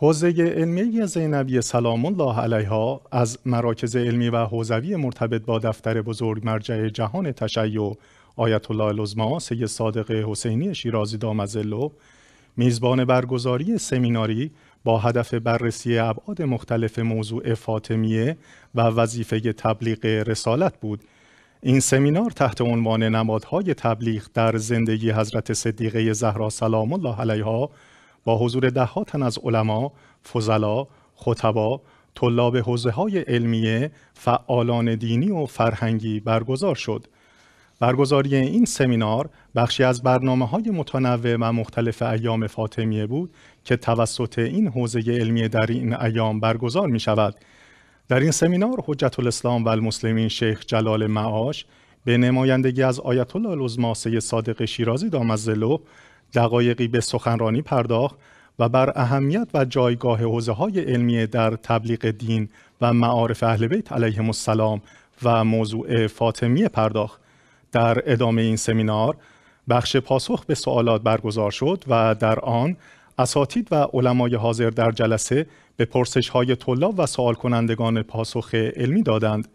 حوزه علمی زینبی سلام الله علیها از مراکز علمی و حوزوی مرتبط با دفتر بزرگ مرجع جهان تشیع آیت الله العظما سید صادق حسینی شیرازی دامزلو میزبان برگزاری سمیناری با هدف بررسی ابعاد مختلف موضوع فاطمیه و وظیفه تبلیغ رسالت بود این سمینار تحت عنوان نمادهای تبلیغ در زندگی حضرت صدیقه زهرا سلام الله علیها با حضور دهها تن از علما، فضلا، خطبا، طلاب حوزه های علمیه، فعالان دینی و فرهنگی برگزار شد. برگزاری این سمینار بخشی از برنامه های متنوع و مختلف ایام فاطمیه بود که توسط این حوزه علمیه در این ایام برگزار می شود. در این سمینار حجت الاسلام و المسلمین شیخ جلال معاش به نمایندگی از آیت الله العظما صادق شیرازی دامزلو دقایقی به سخنرانی پرداخت و بر اهمیت و جایگاه حوزه های علمی در تبلیغ دین و معارف اهل بیت علیه السلام و موضوع فاطمی پرداخت در ادامه این سمینار بخش پاسخ به سوالات برگزار شد و در آن اساتید و علمای حاضر در جلسه به پرسش های طلاب و سوال کنندگان پاسخ علمی دادند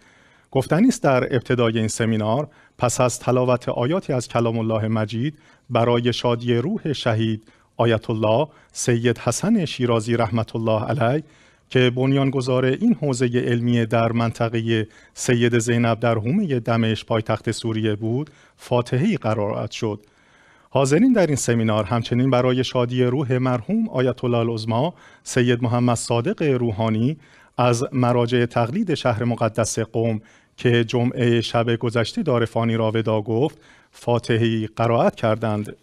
گفتنی است در ابتدای این سمینار پس از تلاوت آیاتی از کلام الله مجید برای شادی روح شهید آیت الله سید حسن شیرازی رحمت الله علیه که بنیانگذار این حوزه علمی در منطقه سید زینب در حومه دمشق پایتخت سوریه بود فاتحه قرار شد حاضرین در این سمینار همچنین برای شادی روح مرحوم آیت الله العظما سید محمد صادق روحانی از مراجع تقلید شهر مقدس قوم که جمعه شب گذشته داره فانی را ودا گفت فاتحی قرائت کردند